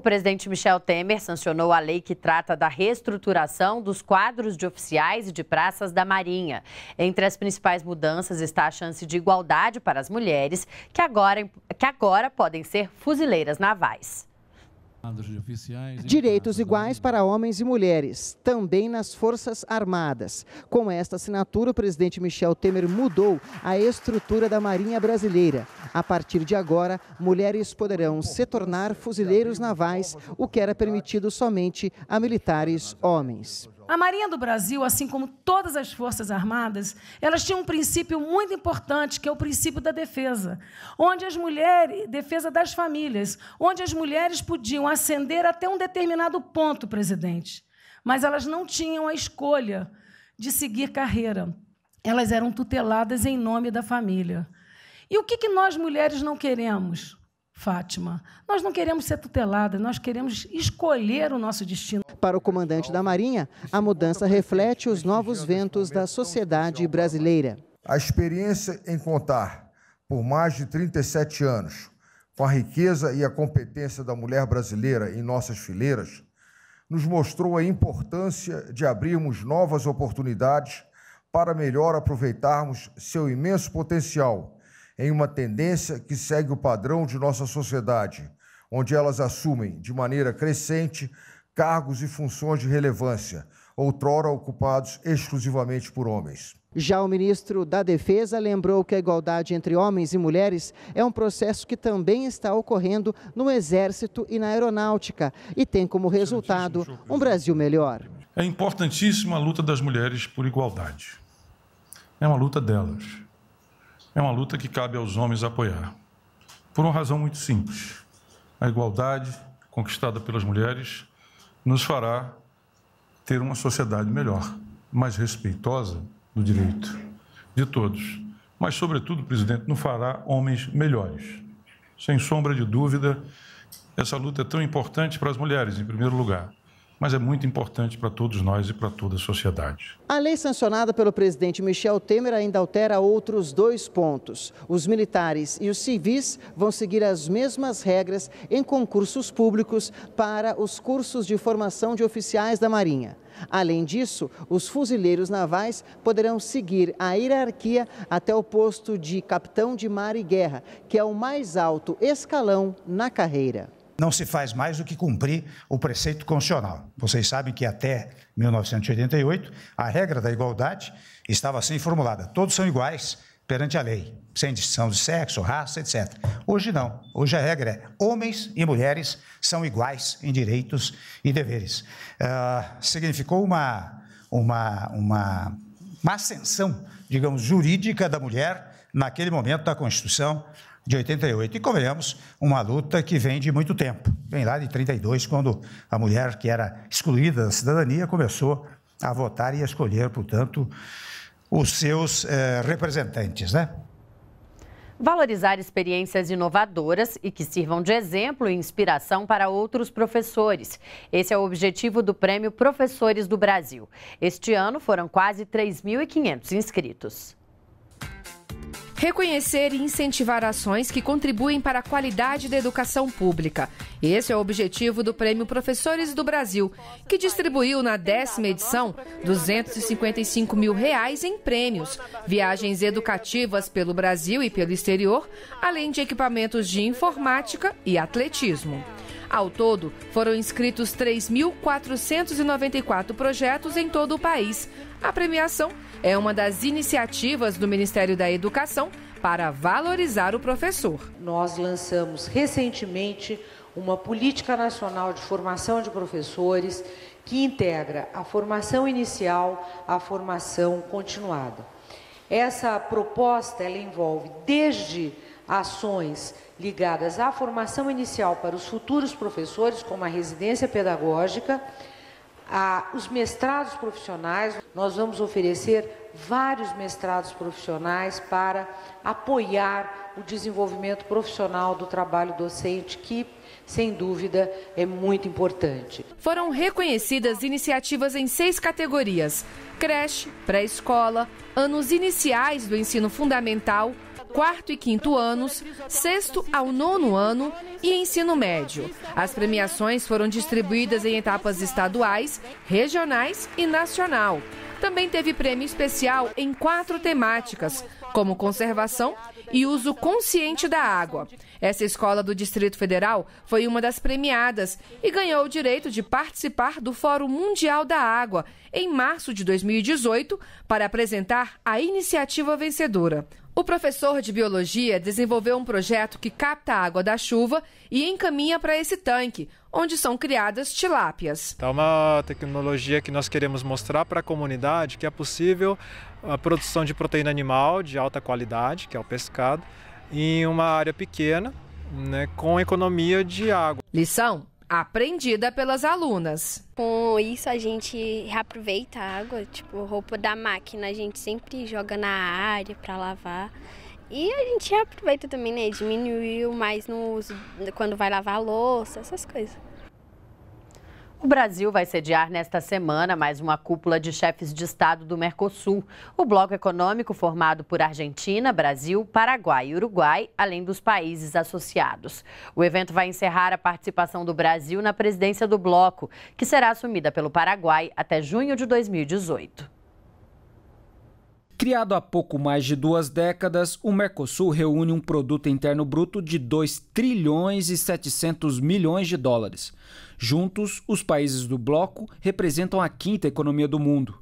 O presidente Michel Temer sancionou a lei que trata da reestruturação dos quadros de oficiais e de praças da Marinha. Entre as principais mudanças está a chance de igualdade para as mulheres, que agora, que agora podem ser fuzileiras navais. Direitos iguais para homens e mulheres, também nas Forças Armadas. Com esta assinatura, o presidente Michel Temer mudou a estrutura da Marinha Brasileira. A partir de agora, mulheres poderão se tornar fuzileiros navais, o que era permitido somente a militares homens. A Marinha do Brasil, assim como todas as Forças Armadas, elas tinham um princípio muito importante, que é o princípio da defesa, onde as mulheres, defesa das famílias, onde as mulheres podiam ascender até um determinado ponto, presidente, mas elas não tinham a escolha de seguir carreira. Elas eram tuteladas em nome da família. E o que nós mulheres não queremos? Fátima. Nós não queremos ser tuteladas, nós queremos escolher o nosso destino. Para o comandante da Marinha, a mudança reflete os novos ventos da sociedade brasileira. A experiência em contar por mais de 37 anos com a riqueza e a competência da mulher brasileira em nossas fileiras nos mostrou a importância de abrirmos novas oportunidades para melhor aproveitarmos seu imenso potencial em uma tendência que segue o padrão de nossa sociedade, onde elas assumem de maneira crescente cargos e funções de relevância, outrora ocupados exclusivamente por homens. Já o ministro da Defesa lembrou que a igualdade entre homens e mulheres é um processo que também está ocorrendo no Exército e na Aeronáutica e tem como resultado um Brasil melhor. É importantíssima a luta das mulheres por igualdade. É uma luta delas é uma luta que cabe aos homens apoiar. Por uma razão muito simples: a igualdade conquistada pelas mulheres nos fará ter uma sociedade melhor, mais respeitosa do direito de todos. Mas, sobretudo, presidente, não fará homens melhores. Sem sombra de dúvida, essa luta é tão importante para as mulheres, em primeiro lugar mas é muito importante para todos nós e para toda a sociedade. A lei sancionada pelo presidente Michel Temer ainda altera outros dois pontos. Os militares e os civis vão seguir as mesmas regras em concursos públicos para os cursos de formação de oficiais da Marinha. Além disso, os fuzileiros navais poderão seguir a hierarquia até o posto de capitão de mar e guerra, que é o mais alto escalão na carreira não se faz mais do que cumprir o preceito constitucional. Vocês sabem que até 1988 a regra da igualdade estava assim formulada: todos são iguais perante a lei, sem distinção de sexo, raça, etc. Hoje não. Hoje a regra é homens e mulheres são iguais em direitos e deveres. Uh, significou uma, uma, uma, uma ascensão, digamos, jurídica da mulher naquele momento da Constituição de 88. E, convenhamos, uma luta que vem de muito tempo. Vem lá de 32, quando a mulher que era excluída da cidadania começou a votar e a escolher, portanto, os seus eh, representantes, né? Valorizar experiências inovadoras e que sirvam de exemplo e inspiração para outros professores. Esse é o objetivo do Prêmio Professores do Brasil. Este ano foram quase 3.500 inscritos. Reconhecer e incentivar ações que contribuem para a qualidade da educação pública. Esse é o objetivo do Prêmio Professores do Brasil, que distribuiu na décima edição 255 mil reais em prêmios, viagens educativas pelo Brasil e pelo exterior, além de equipamentos de informática e atletismo. Ao todo, foram inscritos 3.494 projetos em todo o país. A premiação é uma das iniciativas do Ministério da Educação para valorizar o professor. Nós lançamos recentemente uma política nacional de formação de professores que integra a formação inicial à formação continuada. Essa proposta ela envolve desde ações ligadas à formação inicial para os futuros professores, como a residência pedagógica, ah, os mestrados profissionais, nós vamos oferecer vários mestrados profissionais para apoiar o desenvolvimento profissional do trabalho docente, que, sem dúvida, é muito importante. Foram reconhecidas iniciativas em seis categorias: creche, pré-escola, anos iniciais do ensino fundamental quarto e quinto anos, sexto ao nono ano e ensino médio. As premiações foram distribuídas em etapas estaduais, regionais e nacional. Também teve prêmio especial em quatro temáticas, como conservação e uso consciente da água. Essa escola do Distrito Federal foi uma das premiadas e ganhou o direito de participar do Fórum Mundial da Água em março de 2018 para apresentar a iniciativa vencedora. O professor de biologia desenvolveu um projeto que capta a água da chuva e encaminha para esse tanque, onde são criadas tilápias. É uma tecnologia que nós queremos mostrar para a comunidade que é possível a produção de proteína animal de alta qualidade, que é o pescado, em uma área pequena, né, com economia de água. Lição: aprendida pelas alunas. Com isso a gente reaproveita a água, tipo roupa da máquina, a gente sempre joga na área para lavar. E a gente aproveita também, né? Diminuiu mais no uso quando vai lavar a louça, essas coisas. O Brasil vai sediar nesta semana mais uma cúpula de chefes de Estado do Mercosul. O bloco econômico, formado por Argentina, Brasil, Paraguai e Uruguai, além dos países associados. O evento vai encerrar a participação do Brasil na presidência do bloco, que será assumida pelo Paraguai até junho de 2018. Criado há pouco mais de duas décadas, o Mercosul reúne um produto interno bruto de 2 trilhões e 700 milhões de dólares. Juntos, os países do bloco representam a quinta economia do mundo.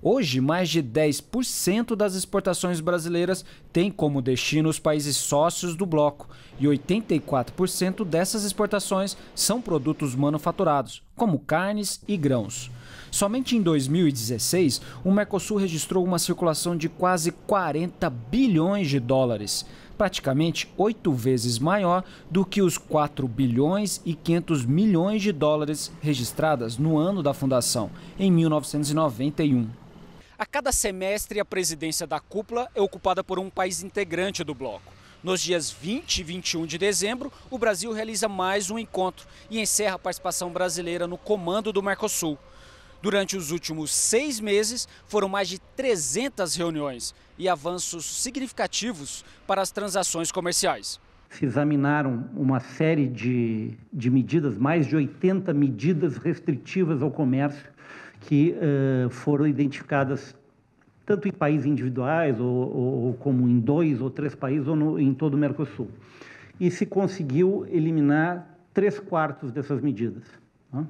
Hoje, mais de 10% das exportações brasileiras têm como destino os países sócios do bloco, e 84% dessas exportações são produtos manufaturados, como carnes e grãos. Somente em 2016, o Mercosul registrou uma circulação de quase 40 bilhões de dólares, praticamente oito vezes maior do que os 4 bilhões e 500 milhões de dólares registradas no ano da fundação, em 1991. A cada semestre, a presidência da cúpula é ocupada por um país integrante do bloco. Nos dias 20 e 21 de dezembro, o Brasil realiza mais um encontro e encerra a participação brasileira no comando do Mercosul. Durante os últimos seis meses, foram mais de 300 reuniões e avanços significativos para as transações comerciais. Se examinaram uma série de, de medidas, mais de 80 medidas restritivas ao comércio que uh, foram identificadas tanto em países individuais ou, ou, como em dois ou três países ou no, em todo o Mercosul. E se conseguiu eliminar três quartos dessas medidas. Né?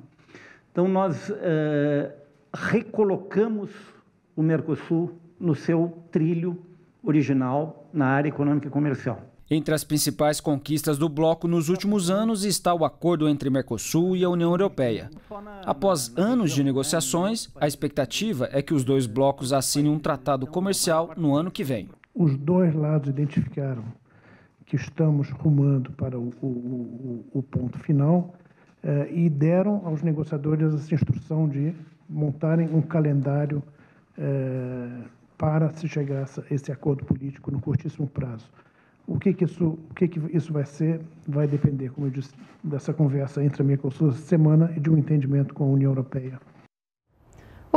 Então, nós é, recolocamos o Mercosul no seu trilho original na área econômica e comercial. Entre as principais conquistas do bloco nos últimos anos está o acordo entre Mercosul e a União Europeia. Após anos de negociações, a expectativa é que os dois blocos assinem um tratado comercial no ano que vem. Os dois lados identificaram que estamos rumando para o, o, o, o ponto final eh, e deram aos negociadores essa instrução de montarem um calendário eh, para se chegar a esse acordo político no curtíssimo prazo. O que, que isso, o que, que isso vai ser vai depender, como eu disse, dessa conversa entre a Mercosul essa semana e de um entendimento com a União Europeia.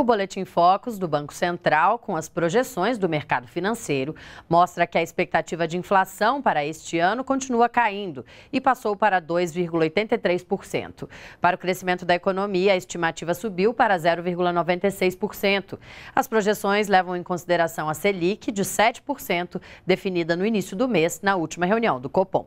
O Boletim Focus do Banco Central, com as projeções do mercado financeiro, mostra que a expectativa de inflação para este ano continua caindo e passou para 2,83%. Para o crescimento da economia, a estimativa subiu para 0,96%. As projeções levam em consideração a Selic de 7%, definida no início do mês, na última reunião do Copom.